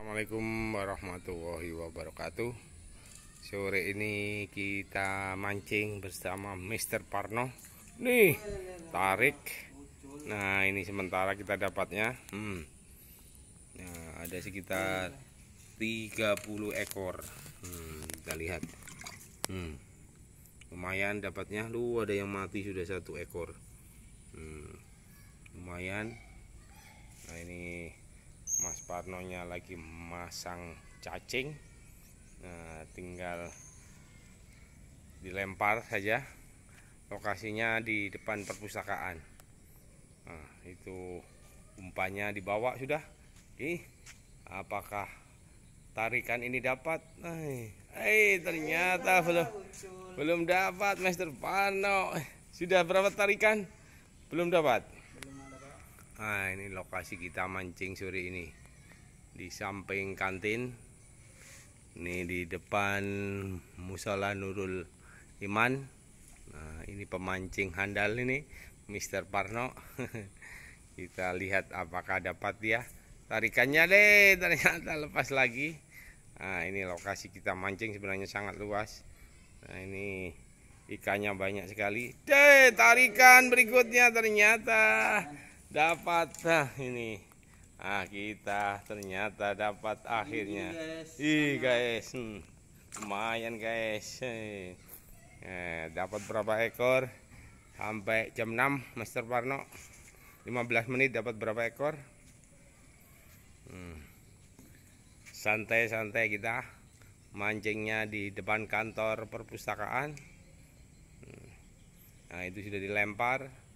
Assalamualaikum warahmatullahi wabarakatuh Sore ini kita mancing bersama Mr. Parno Nih tarik Nah ini sementara kita dapatnya hmm. Nah ada sekitar 30 ekor hmm, Kita lihat hmm. Lumayan dapatnya Lu ada yang mati sudah satu ekor hmm. Lumayan Nah ini Mas Parnonya lagi masang cacing nah, tinggal dilempar saja lokasinya di depan perpustakaan nah, itu umpannya dibawa sudah ih apakah tarikan ini dapat eh hey, ternyata belum belum dapat Master Parno. sudah berapa tarikan belum dapat Nah ini lokasi kita mancing sore ini Di samping kantin Ini di depan Musola Nurul Iman Nah ini pemancing handal ini Mr. Parno Kita lihat apakah dapat dia Tarikannya deh ternyata lepas lagi Nah ini lokasi kita mancing sebenarnya sangat luas Nah ini ikannya banyak sekali Deh tarikan berikutnya ternyata dapat nah ini ah kita ternyata dapat akhirnya ih guys hmm, lumayan guys eh, eh dapat berapa ekor sampai jam 6 Master Parno 15 menit dapat berapa ekor hmm. santai-santai hmm, kita mancingnya di depan kantor perpustakaan hmm. nah itu sudah dilempar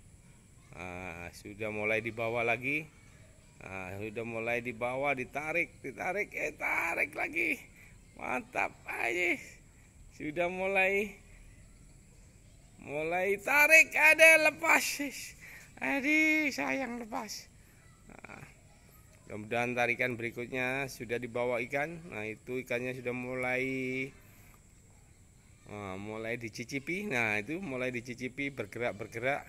Ah, sudah mulai dibawa lagi nah, sudah mulai dibawa ditarik ditarik eh tarik lagi mantap aja sudah mulai mulai tarik ada lepas Adi sayang lepas nah, mudah-mudahan tarikan berikutnya sudah dibawa ikan nah itu ikannya sudah mulai nah, mulai dicicipi nah itu mulai dicicipi bergerak bergerak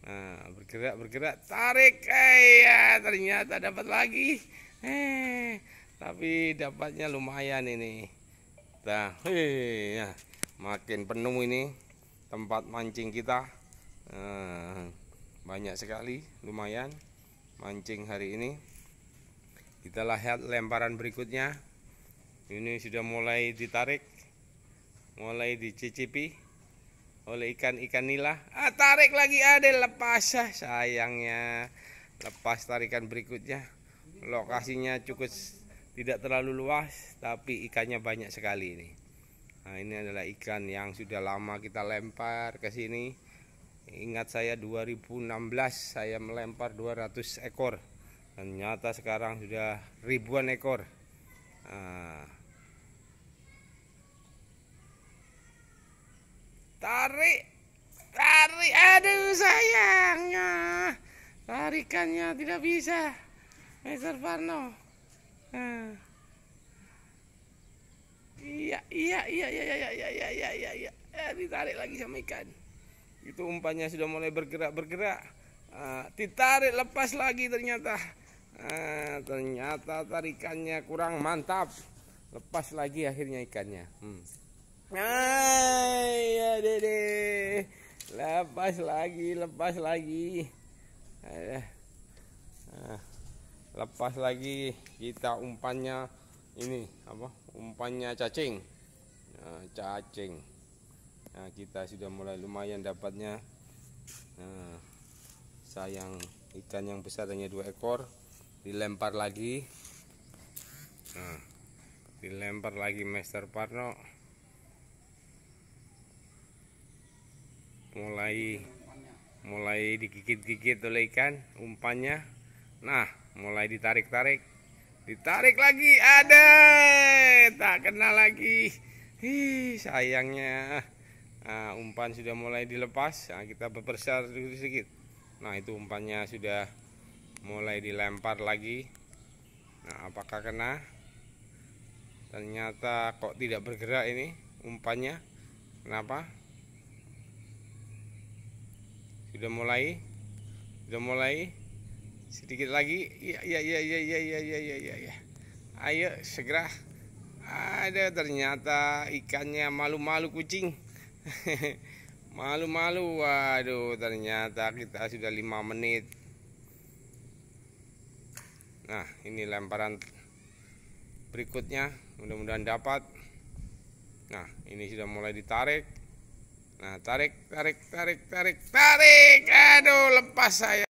Nah, bergerak bergerak tarik eh iya, ternyata dapat lagi eh tapi dapatnya lumayan ini nah eh, ya. makin penuh ini tempat mancing kita eh, banyak sekali lumayan mancing hari ini kita lihat lemparan berikutnya ini sudah mulai ditarik mulai dicicipi oleh ikan-ikan nila ah tarik lagi ada lepas ah sayangnya lepas tarikan berikutnya lokasinya cukup tidak terlalu luas tapi ikannya banyak sekali ini nah ini adalah ikan yang sudah lama kita lempar ke sini ingat saya 2016 saya melempar 200 ekor ternyata sekarang sudah ribuan ekor nah, Tarik. Tarik. Aduh sayangnya. Tarikannya tidak bisa. Mister Farno. Nah. Iya, iya, iya, iya, iya, iya, iya, iya, iya, iya. Eh, ditarik lagi sama ikan. Itu umpannya sudah mulai bergerak-bergerak. Uh, ah, ditarik lepas lagi ternyata. Uh, ternyata tarikannya kurang mantap. Lepas lagi akhirnya ikannya. Hmm. Hai, ya dede. Lepas lagi, lepas lagi. Nah, lepas lagi kita umpannya ini apa? Umpannya cacing. Nah, cacing. Nah, kita sudah mulai lumayan dapatnya. Nah, sayang ikan yang besar hanya dua ekor dilempar lagi. Nah, dilempar lagi Master Parno. mulai mulai digigit-gigit oleh ikan umpannya nah mulai ditarik-tarik ditarik lagi ada tak kena lagi Hi, sayangnya nah, umpan sudah mulai dilepas nah, kita berbesar sedikit nah itu umpannya sudah mulai dilempar lagi nah apakah kena ternyata kok tidak bergerak ini umpannya kenapa sudah mulai sudah mulai sedikit lagi iya iya iya iya iya iya iya iya, ya, ayo segera ada ternyata ikannya malu-malu kucing malu-malu waduh ternyata kita sudah lima menit nah ini lemparan berikutnya mudah-mudahan dapat nah ini sudah mulai ditarik Nah, tarik, tarik, tarik, tarik, tarik. Aduh, lepas saya.